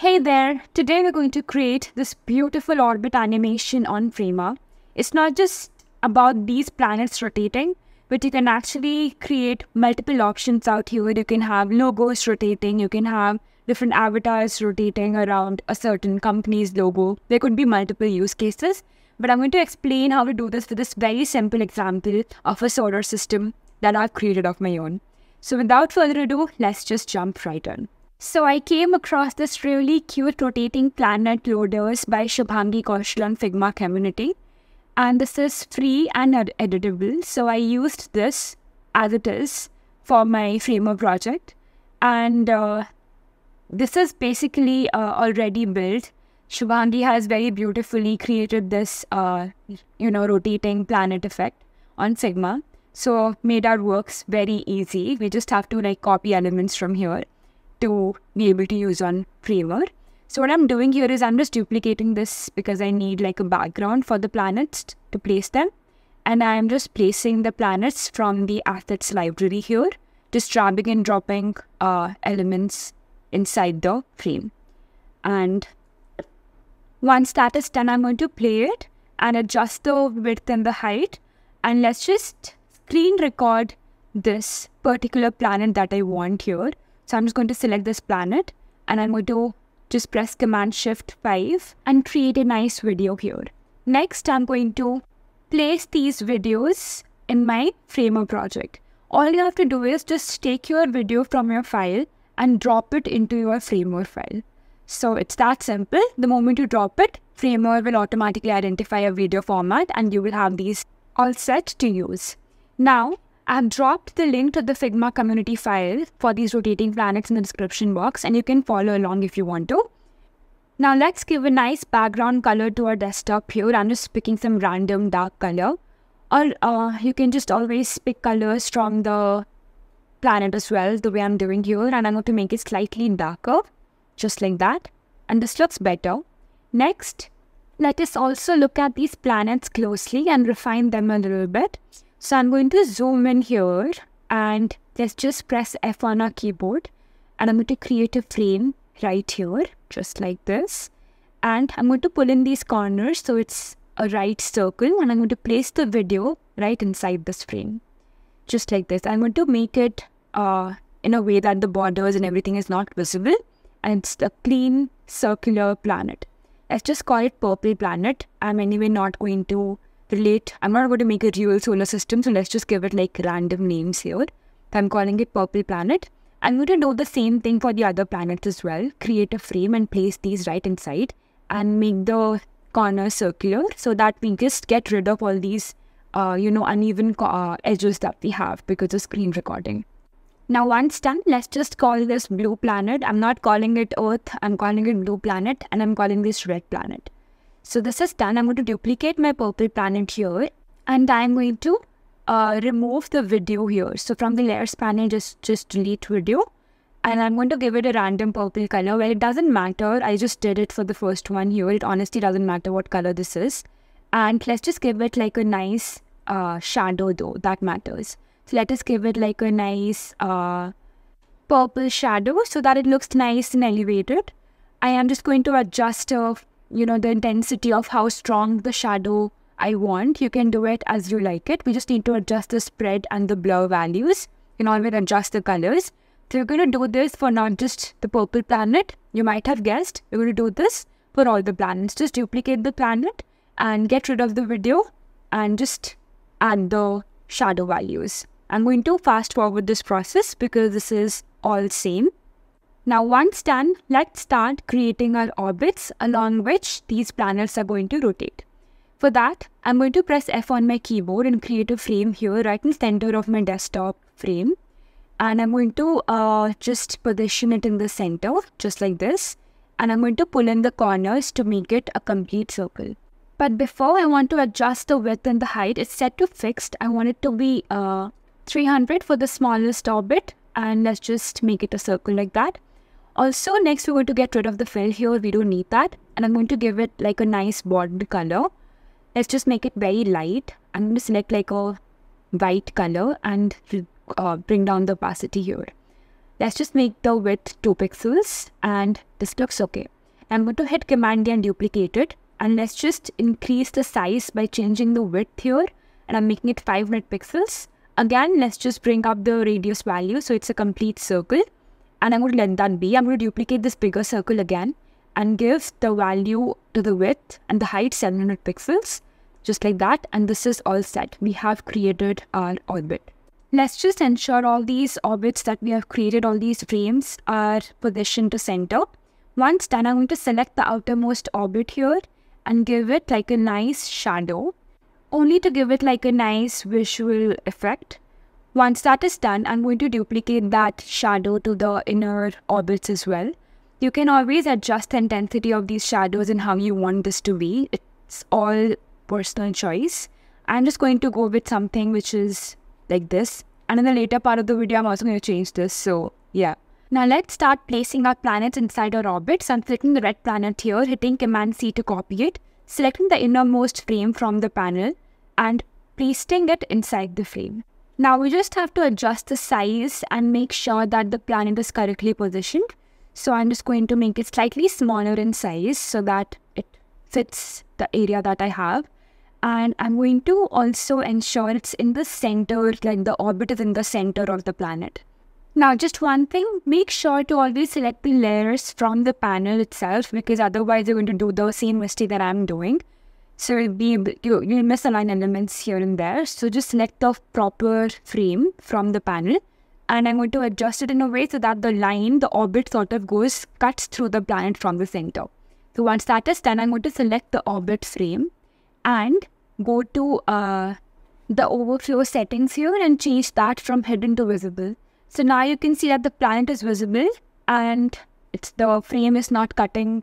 Hey there, today we're going to create this beautiful orbit animation on Frima. It's not just about these planets rotating, but you can actually create multiple options out here. You can have logos rotating, you can have different avatars rotating around a certain company's logo. There could be multiple use cases, but I'm going to explain how to do this with this very simple example of a solar system that I've created of my own. So without further ado, let's just jump right in. So I came across this really cute rotating planet loaders by Shubhangi Kaushal on Figma community. And this is free and editable. So I used this as it is for my Framer project. And uh, this is basically uh, already built. Shubhangi has very beautifully created this, uh, you know, rotating planet effect on Figma. So made our works very easy. We just have to like copy elements from here to be able to use on Flavor. So what I'm doing here is I'm just duplicating this because I need like a background for the planets to place them. And I'm just placing the planets from the assets library here, just dropping and dropping uh, elements inside the frame. And once that is done, I'm going to play it and adjust the width and the height. And let's just screen record this particular planet that I want here. So I'm just going to select this planet and I'm going to just press Command Shift 5 and create a nice video here. Next, I'm going to place these videos in my Framer project. All you have to do is just take your video from your file and drop it into your Framer file. So it's that simple. The moment you drop it, Framer will automatically identify a video format and you will have these all set to use. Now, I've dropped the link to the Figma community file for these rotating planets in the description box and you can follow along if you want to. Now let's give a nice background color to our desktop here. I'm just picking some random dark color. Or uh, you can just always pick colors from the planet as well, the way I'm doing here. And I'm going to make it slightly darker, just like that. And this looks better. Next, let us also look at these planets closely and refine them a little bit. So I'm going to zoom in here and let's just press F on our keyboard and I'm going to create a frame right here, just like this. And I'm going to pull in these corners so it's a right circle and I'm going to place the video right inside this frame, just like this. I'm going to make it uh, in a way that the borders and everything is not visible and it's a clean circular planet. Let's just call it purple planet. I'm anyway not going to relate, I'm not going to make a real solar system, so let's just give it like random names here. I'm calling it purple planet. I'm going to do the same thing for the other planets as well. Create a frame and place these right inside and make the corner circular so that we just get rid of all these, uh, you know, uneven uh, edges that we have because of screen recording. Now once done, let's just call this blue planet. I'm not calling it Earth, I'm calling it blue planet and I'm calling this red planet. So this is done. I'm going to duplicate my purple planet here and I'm going to uh, remove the video here. So from the layers panel, just, just delete video and I'm going to give it a random purple color. Well, it doesn't matter. I just did it for the first one here. It honestly doesn't matter what color this is. And let's just give it like a nice uh, shadow though. That matters. So let us give it like a nice uh, purple shadow so that it looks nice and elevated. I am just going to adjust a you know, the intensity of how strong the shadow I want. You can do it as you like it. We just need to adjust the spread and the blur values. You can always adjust the colors. So you're going to do this for not just the purple planet. You might have guessed. You're going to do this for all the planets. Just duplicate the planet and get rid of the video and just add the shadow values. I'm going to fast forward this process because this is all same. Now once done, let's start creating our orbits along which these planets are going to rotate. For that, I'm going to press F on my keyboard and create a frame here right in the center of my desktop frame. And I'm going to uh, just position it in the center, just like this. And I'm going to pull in the corners to make it a complete circle. But before I want to adjust the width and the height, it's set to fixed. I want it to be uh, 300 for the smallest orbit. And let's just make it a circle like that. Also, next we're going to get rid of the fill here. We don't need that. And I'm going to give it like a nice bold color. Let's just make it very light. I'm going to select like a white color and uh, bring down the opacity here. Let's just make the width 2 pixels and this looks okay. I'm going to hit command D and duplicate it and let's just increase the size by changing the width here and I'm making it 500 pixels. Again, let's just bring up the radius value so it's a complete circle and I'm going to let that be. I'm going to duplicate this bigger circle again and give the value to the width and the height 700 pixels, just like that. And this is all set. We have created our orbit. Let's just ensure all these orbits that we have created, all these frames are positioned to center. Once done, I'm going to select the outermost orbit here and give it like a nice shadow, only to give it like a nice visual effect. Once that is done, I'm going to duplicate that shadow to the inner orbits as well. You can always adjust the intensity of these shadows and how you want this to be. It's all personal choice. I'm just going to go with something which is like this. And in the later part of the video, I'm also going to change this. So yeah. Now let's start placing our planets inside our orbits. I'm selecting the red planet here, hitting Command C to copy it, selecting the innermost frame from the panel and pasting it inside the frame. Now we just have to adjust the size and make sure that the planet is correctly positioned. So I'm just going to make it slightly smaller in size so that it fits the area that I have. And I'm going to also ensure it's in the center, like the orbit is in the center of the planet. Now just one thing, make sure to always select the layers from the panel itself because otherwise you're going to do the same mistake that I'm doing. So you'll be you you misalign elements here and there. So just select the proper frame from the panel, and I'm going to adjust it in a way so that the line, the orbit, sort of goes cuts through the planet from the center. So once that is done, I'm going to select the orbit frame, and go to uh, the overflow settings here and change that from hidden to visible. So now you can see that the planet is visible and it's the frame is not cutting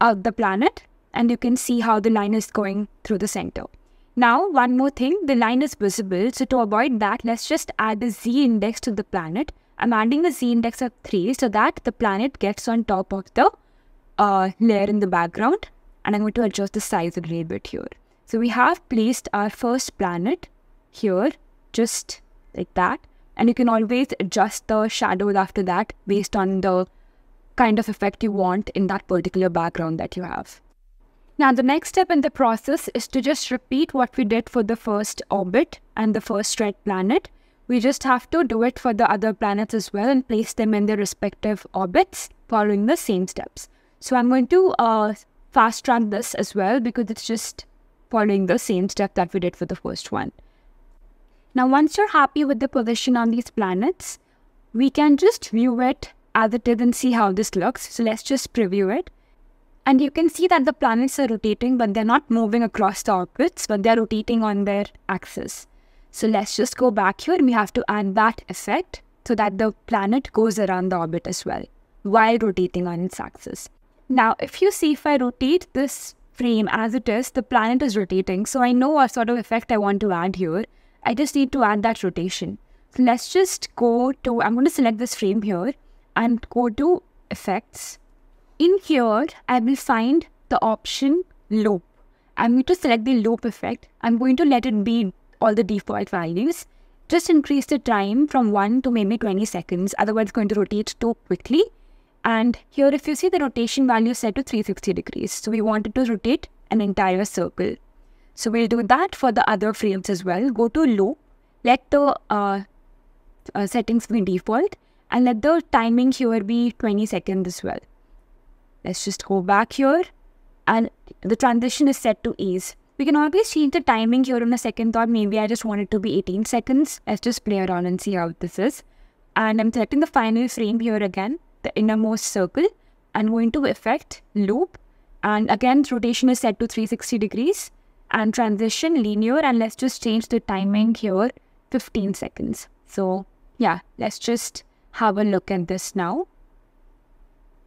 out the planet and you can see how the line is going through the center. Now, one more thing, the line is visible. So to avoid that, let's just add the Z index to the planet. I'm adding the Z index of 3 so that the planet gets on top of the uh, layer in the background. And I'm going to adjust the size a little bit here. So we have placed our first planet here, just like that. And you can always adjust the shadows after that based on the kind of effect you want in that particular background that you have. Now the next step in the process is to just repeat what we did for the first orbit and the first red planet. We just have to do it for the other planets as well and place them in their respective orbits following the same steps. So I'm going to uh, fast track this as well because it's just following the same step that we did for the first one. Now once you're happy with the position on these planets, we can just view it as it is and see how this looks. So let's just preview it. And you can see that the planets are rotating, but they're not moving across the orbits, but they're rotating on their axis. So let's just go back here we have to add that effect so that the planet goes around the orbit as well while rotating on its axis. Now, if you see if I rotate this frame as it is, the planet is rotating. So I know what sort of effect I want to add here. I just need to add that rotation. So let's just go to, I'm going to select this frame here and go to effects in here, I will find the option loop. I'm going to select the loop effect. I'm going to let it be all the default values. Just increase the time from 1 to maybe 20 seconds. Otherwise, it's going to rotate too quickly. And here, if you see the rotation value set to 360 degrees. So we want it to rotate an entire circle. So we'll do that for the other frames as well. Go to loop. Let the uh, uh, settings be default. And let the timing here be 20 seconds as well. Let's just go back here and the transition is set to ease. We can always change the timing here on a second thought. Maybe I just want it to be 18 seconds. Let's just play around and see how this is. And I'm selecting the final frame here again, the innermost circle. I'm going to effect, loop. And again, rotation is set to 360 degrees and transition linear. And let's just change the timing here, 15 seconds. So yeah, let's just have a look at this now.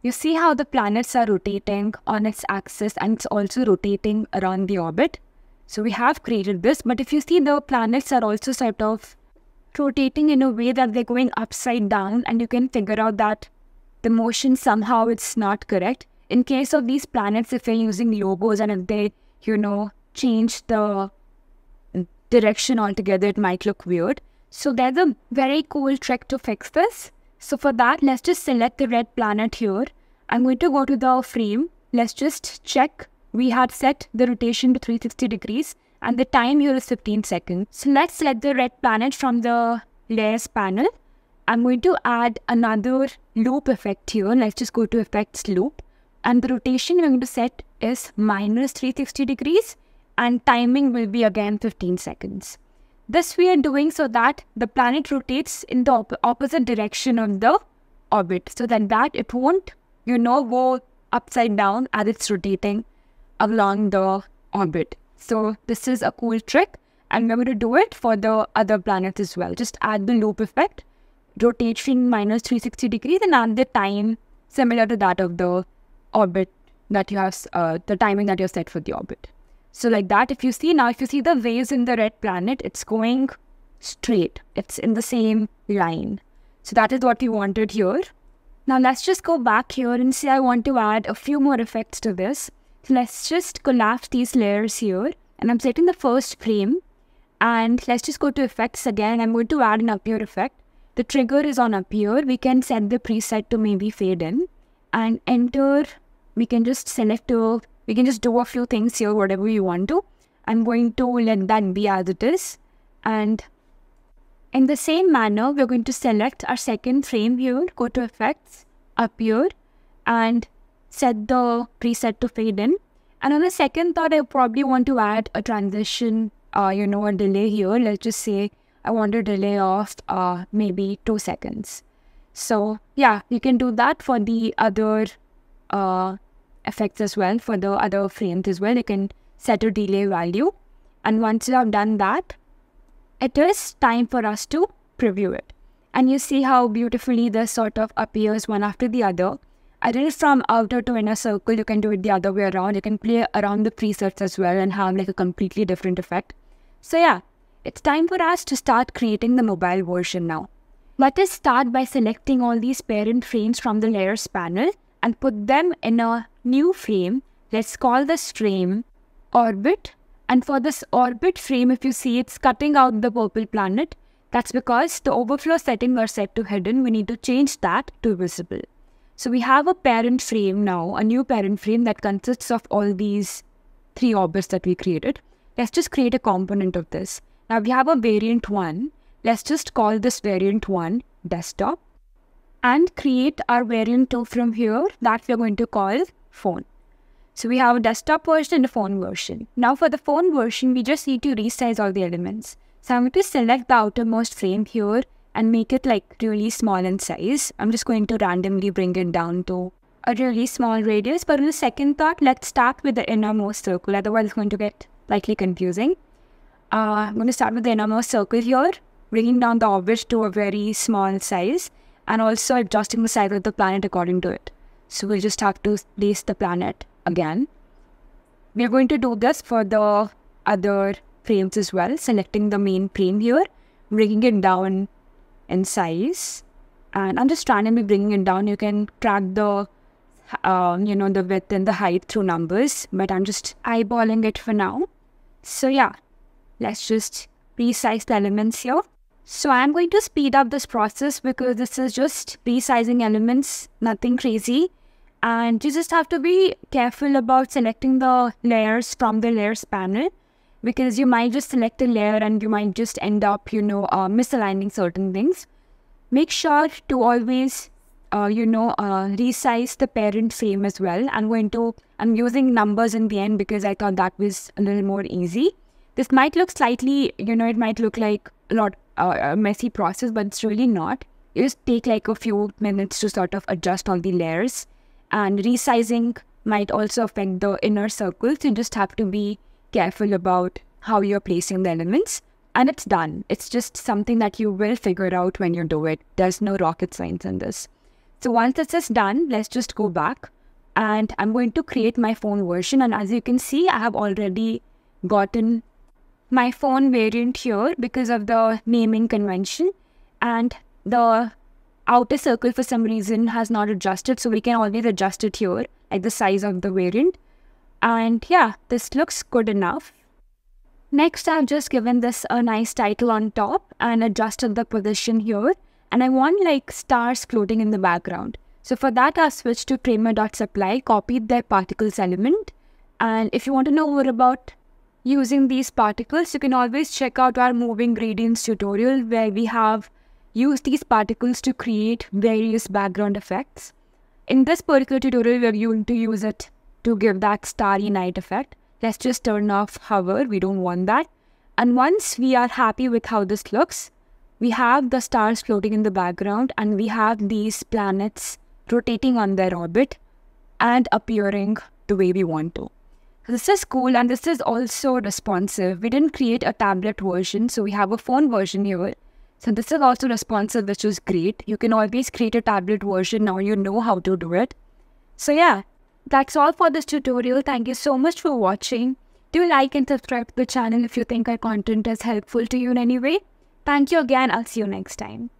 You see how the planets are rotating on its axis and it's also rotating around the orbit. So we have created this, but if you see the planets are also sort of rotating in a way that they're going upside down and you can figure out that the motion somehow it's not correct. In case of these planets, if they are using logos and if they, you know, change the direction altogether, it might look weird. So there's a very cool trick to fix this. So for that, let's just select the red planet here. I'm going to go to the frame. Let's just check. We had set the rotation to 360 degrees and the time here is 15 seconds. So let's select the red planet from the layers panel. I'm going to add another loop effect here. Let's just go to effects loop. And the rotation we're going to set is minus 360 degrees and timing will be again 15 seconds. This we are doing so that the planet rotates in the op opposite direction of the orbit so that that it won't, you know, go upside down as it's rotating along the orbit. So this is a cool trick and we're going to do it for the other planets as well. Just add the loop effect, rotation minus 360 degrees and add the time similar to that of the orbit that you have, uh, the timing that you have set for the orbit. So like that, if you see now, if you see the waves in the red planet, it's going straight. It's in the same line. So that is what we wanted here. Now let's just go back here and say I want to add a few more effects to this. So let's just collapse these layers here. And I'm setting the first frame. And let's just go to effects again. I'm going to add an appear effect. The trigger is on appear. We can set the preset to maybe fade in. And enter, we can just select a we can just do a few things here, whatever we want to. I'm going to let that be as it is. And in the same manner, we're going to select our second frame here, go to effects, Appear, and set the preset to fade in. And on the second thought, I probably want to add a transition, uh, you know, a delay here. Let's just say I want a delay of uh, maybe two seconds. So yeah, you can do that for the other uh, effects as well for the other frames as well. You can set a delay value. And once you have done that, it is time for us to preview it. And you see how beautifully this sort of appears one after the other. I did it from outer to inner circle. You can do it the other way around. You can play around the presets as well and have like a completely different effect. So yeah, it's time for us to start creating the mobile version now. Let us start by selecting all these parent frames from the layers panel and put them in a new frame. Let's call this frame orbit. And for this orbit frame, if you see it's cutting out the purple planet, that's because the overflow setting was set to hidden. We need to change that to visible. So we have a parent frame now, a new parent frame that consists of all these three orbits that we created. Let's just create a component of this. Now we have a variant 1. Let's just call this variant 1 desktop and create our variant 2 from here that we're going to call phone. So we have a desktop version and a phone version. Now for the phone version, we just need to resize all the elements. So I'm going to select the outermost frame here and make it like really small in size. I'm just going to randomly bring it down to a really small radius. But on the second thought, let's start with the innermost circle. Otherwise, it's going to get slightly confusing. Uh, I'm going to start with the innermost circle here, bringing down the orbit to a very small size and also adjusting the cycle of the planet according to it. So we'll just have to place the planet again. We're going to do this for the other frames as well, selecting the main frame here, bringing it down in size. And I'm just randomly bringing it down. You can track the, um, you know, the width and the height through numbers, but I'm just eyeballing it for now. So yeah, let's just resize the elements here. So I'm going to speed up this process because this is just resizing elements, nothing crazy. And you just have to be careful about selecting the layers from the layers panel because you might just select a layer and you might just end up, you know, uh, misaligning certain things. Make sure to always, uh, you know, uh, resize the parent frame as well. I'm going to, I'm using numbers in the end because I thought that was a little more easy. This might look slightly, you know, it might look like a lot a uh, uh, messy process, but it's really not. You just take like a few minutes to sort of adjust all the layers. And resizing might also affect the inner circles. You just have to be careful about how you're placing the elements. And it's done. It's just something that you will figure out when you do it. There's no rocket science in this. So once this is done, let's just go back and I'm going to create my phone version. And as you can see, I have already gotten my phone variant here because of the naming convention and the outer circle for some reason has not adjusted so we can always adjust it here like the size of the variant and yeah this looks good enough next i've just given this a nice title on top and adjusted the position here and i want like stars floating in the background so for that i switched to Kramer.supply, copied their particles element and if you want to know more about using these particles, you can always check out our moving gradients tutorial where we have used these particles to create various background effects. In this particular tutorial, we're going to use it to give that starry night effect. Let's just turn off hover, we don't want that. And once we are happy with how this looks, we have the stars floating in the background and we have these planets rotating on their orbit and appearing the way we want to this is cool and this is also responsive. We didn't create a tablet version, so we have a phone version here. So this is also responsive, which is great. You can always create a tablet version now you know how to do it. So yeah, that's all for this tutorial. Thank you so much for watching. Do like and subscribe to the channel if you think our content is helpful to you in any way. Thank you again. I'll see you next time.